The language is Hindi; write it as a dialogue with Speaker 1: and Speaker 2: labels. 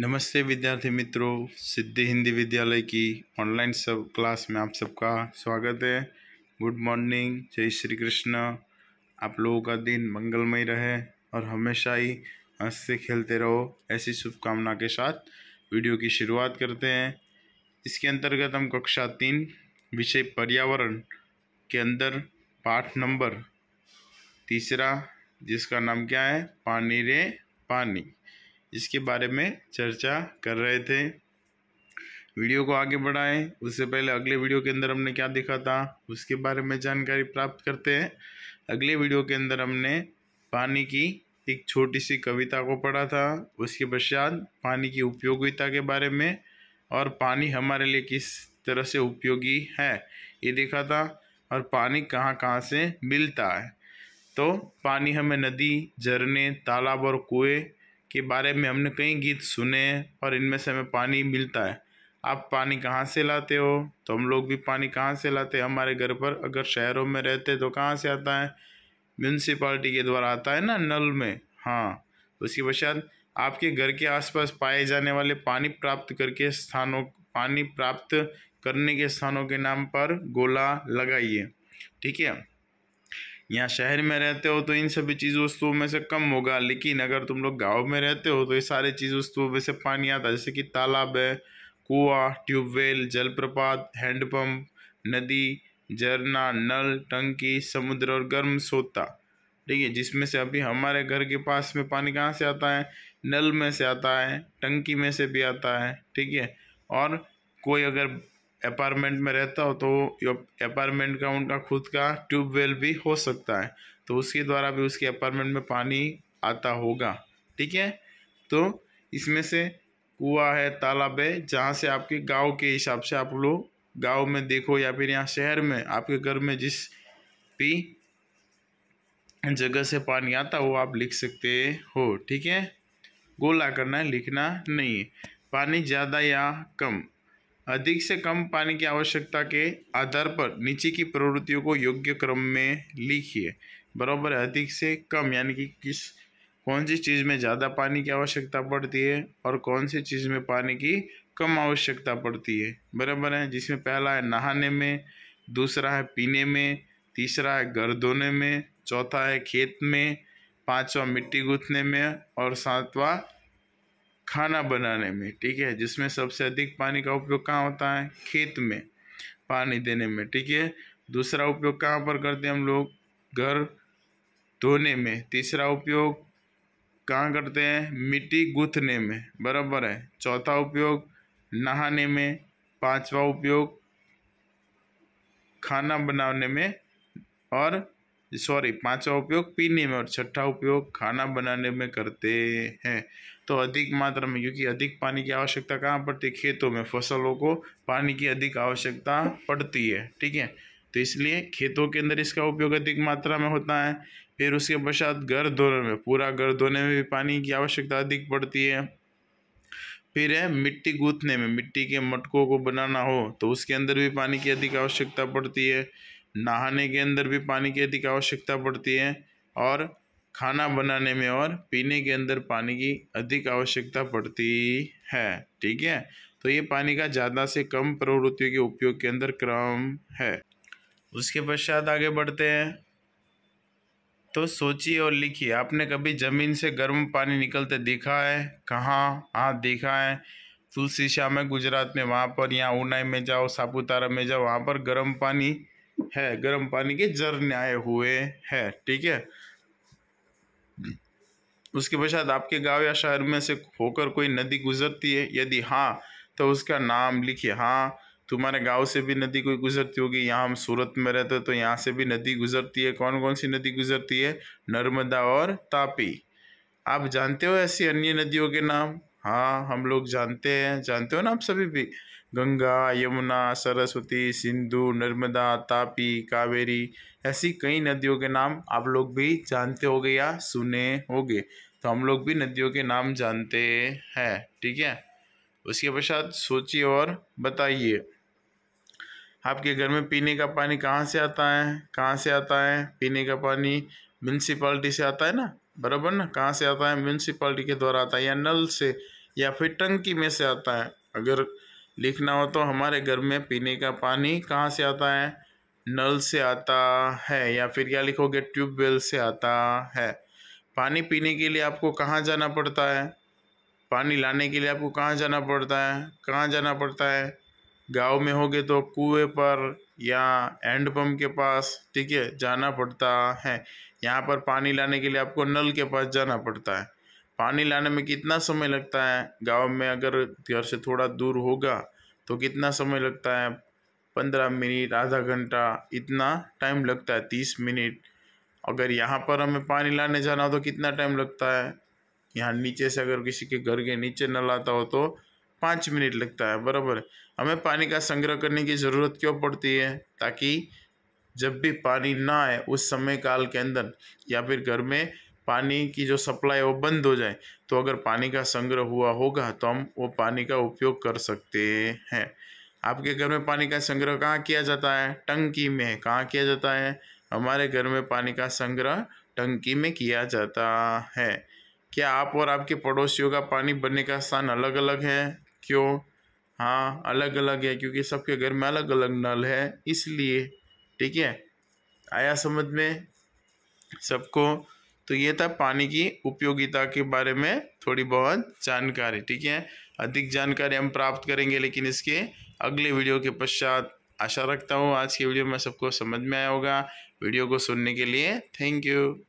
Speaker 1: नमस्ते विद्यार्थी मित्रों सिद्धि हिंदी विद्यालय की ऑनलाइन सब क्लास में आप सबका स्वागत है गुड मॉर्निंग जय श्री कृष्ण आप लोगों का दिन मंगलमय रहे और हमेशा ही हंसते खेलते रहो ऐसी शुभकामना के साथ वीडियो की शुरुआत करते हैं इसके अंतर्गत हम कक्षा तीन विषय पर्यावरण के अंदर पाठ नंबर तीसरा जिसका नाम क्या है पानी रे पानी इसके बारे में चर्चा कर रहे थे वीडियो को आगे बढ़ाएं उससे पहले अगले वीडियो के अंदर हमने क्या देखा था उसके बारे में जानकारी प्राप्त करते हैं अगले वीडियो के अंदर हमने पानी की एक छोटी सी कविता को पढ़ा था उसके पश्चात पानी की उपयोगिता के बारे में और पानी हमारे लिए किस तरह से उपयोगी है ये देखा था और पानी कहाँ कहाँ से मिलता है तो पानी हमें नदी झरने तालाब और कुएँ के बारे में हमने कई गीत सुने और इनमें से हमें पानी मिलता है आप पानी कहाँ से लाते हो तो हम लोग भी पानी कहाँ से लाते हैं हमारे घर पर अगर शहरों में रहते तो कहाँ से आता है म्यूनसिपाल्टी के द्वारा आता है ना नल में हाँ उसके पश्चात आपके घर के आसपास पाए जाने वाले पानी प्राप्त करके स्थानों पानी प्राप्त करने के स्थानों के नाम पर गोला लगाइए ठीक है यहाँ शहर में रहते हो तो इन सभी चीज़ वस्तुओं में से कम होगा लेकिन अगर तुम लोग गाँव में रहते हो तो ये सारे चीज़ वस्तुओं में से पानी आता है जैसे कि तालाब है कुआ ट्यूबवेल जलप्रपात हैंडपम्प नदी झरना नल टंकी समुद्र और गर्म सोता ठीक है जिसमें से अभी हमारे घर के पास में पानी कहाँ से आता है नल में से आता है टंकी में से भी आता है ठीक है और कोई अगर अपार्टमेंट में रहता हो तो अपार्टमेंट का उनका खुद का ट्यूबवेल भी हो सकता है तो उसके द्वारा भी उसके अपार्टमेंट में पानी आता होगा ठीक है तो इसमें से कुआ है तालाब है जहाँ से आपके गांव के हिसाब से आप लोग गांव में देखो या फिर यहाँ शहर में आपके घर में जिस भी जगह से पानी आता हो आप लिख सकते हो ठीक है गोला करना है लिखना नहीं है पानी ज़्यादा या कम अधिक से कम पानी की आवश्यकता के आधार पर नीचे की प्रवृत्तियों को योग्य क्रम में लिखिए बराबर अधिक से कम यानी कि किस कौन सी चीज़ में ज़्यादा पानी की आवश्यकता पड़ती है और कौन सी चीज़ में पानी की कम आवश्यकता पड़ती है बराबर है जिसमें पहला है नहाने में दूसरा है पीने में तीसरा है घर धोने में चौथा है खेत में पाँचवा मिट्टी गूंथने में और सातवां खाना बनाने में ठीक है जिसमें सबसे अधिक पानी का उपयोग कहाँ होता है खेत में पानी देने में ठीक है दूसरा उपयोग कहाँ पर करते हैं हम लोग घर धोने में तीसरा उपयोग कहाँ करते हैं मिट्टी गुथने में बराबर है चौथा उपयोग नहाने में पांचवा उपयोग खाना बनाने में और सॉरी पांचवा उपयोग पीने में और छठा उपयोग खाना बनाने में करते हैं तो अधिक मात्रा में क्योंकि अधिक पानी की आवश्यकता कहाँ पड़ती है खेतों में फसलों को पानी की अधिक आवश्यकता पड़ती है ठीक है तो इसलिए खेतों के अंदर इसका उपयोग अधिक मात्रा में होता है फिर उसके पश्चात घर धोने में पूरा घर धोने में भी पानी की आवश्यकता अधिक पड़ती है फिर है मिट्टी गूंथने में मिट्टी के मटकों को बनाना हो तो उसके अंदर भी पानी की अधिक आवश्यकता पड़ती है नहाने के अंदर भी पानी की अधिक आवश्यकता पड़ती है और खाना बनाने में और पीने के अंदर पानी की अधिक आवश्यकता पड़ती है ठीक है तो ये पानी का ज़्यादा से कम प्रवृत्तियों के उपयोग के अंदर क्रम है उसके पश्चात आगे बढ़ते हैं तो सोचिए और लिखिए आपने कभी ज़मीन से गर्म पानी निकलते देखा है कहाँ हाँ देखा है तुलसी श्याम है गुजरात में वहाँ पर या ऊनाई में जाओ सापुतारा में जाओ वहाँ पर गर्म पानी है गर्म पानी के जर आए हुए है ठीक है उसके पश्चात आपके गांव या शहर में से होकर कोई नदी गुजरती है यदि हाँ तो उसका नाम लिखिए हाँ तुम्हारे गांव से भी नदी कोई गुजरती होगी यहाँ हम सूरत में रहते हैं तो यहाँ से भी नदी गुजरती है कौन कौन सी नदी गुजरती है नर्मदा और तापी आप जानते हो ऐसी अन्य नदियों के नाम हाँ हम लोग जानते हैं जानते हो ना आप सभी भी गंगा यमुना सरस्वती सिंधु नर्मदा तापी कावेरी ऐसी कई नदियों के नाम आप लोग भी जानते हो या सुने होंगे तो हम लोग भी नदियों के नाम जानते हैं ठीक है उसके पश्चात सोचिए और बताइए आपके घर में पीने का पानी कहाँ से आता है कहाँ से आता है पीने का पानी म्यूनसिपाल्टी से आता है ना बराबर ना कहाँ से आता है म्यूनसिपाल्टी के द्वारा आता है या नल से या फिर टंकी में से आता है अगर लिखना हो तो हमारे घर में पीने का पानी कहाँ से आता है नल से आता है या फिर क्या लिखोगे ट्यूबवेल से आता है पानी पीने के लिए आपको कहाँ जाना पड़ता है पानी लाने के लिए आपको कहाँ जाना पड़ता है कहाँ जाना पड़ता है गांव में होगे तो कुएं पर या हैंड के पास ठीक है जाना पड़ता है यहाँ पर पानी लाने के लिए आपको नल के पास जाना पड़ता है पानी लाने में कितना समय लगता है गांव में अगर घर से थोड़ा दूर होगा तो कितना समय लगता है पंद्रह मिनट आधा घंटा इतना टाइम लगता है तीस मिनट अगर यहाँ पर हमें पानी लाने जाना हो तो कितना टाइम लगता है यहाँ नीचे से अगर किसी के घर के नीचे नल आता हो तो पाँच मिनट लगता है बराबर हमें पानी का संग्रह करने की ज़रूरत क्यों पड़ती है ताकि जब भी पानी ना आए उस समय काल के अंदर या फिर घर में पानी की जो सप्लाई वो बंद हो जाए तो अगर पानी का संग्रह हुआ होगा तो हम वो पानी का उपयोग कर सकते हैं आपके घर में पानी का संग्रह कहाँ किया जाता है टंकी में कहाँ किया जाता है हमारे घर में पानी का संग्रह टंकी में किया जाता है क्या आप और आपके पड़ोसियों का पानी भरने का स्थान अलग अलग है क्यों हाँ अलग अलग है क्योंकि सबके घर में अलग अलग नल है इसलिए ठीक है आया समझ में सबको तो ये था पानी की उपयोगिता के बारे में थोड़ी बहुत जानकारी ठीक है अधिक जानकारी हम प्राप्त करेंगे लेकिन इसके अगले वीडियो के पश्चात आशा रखता हूँ आज के वीडियो में सबको समझ में आया होगा वीडियो को सुनने के लिए थैंक यू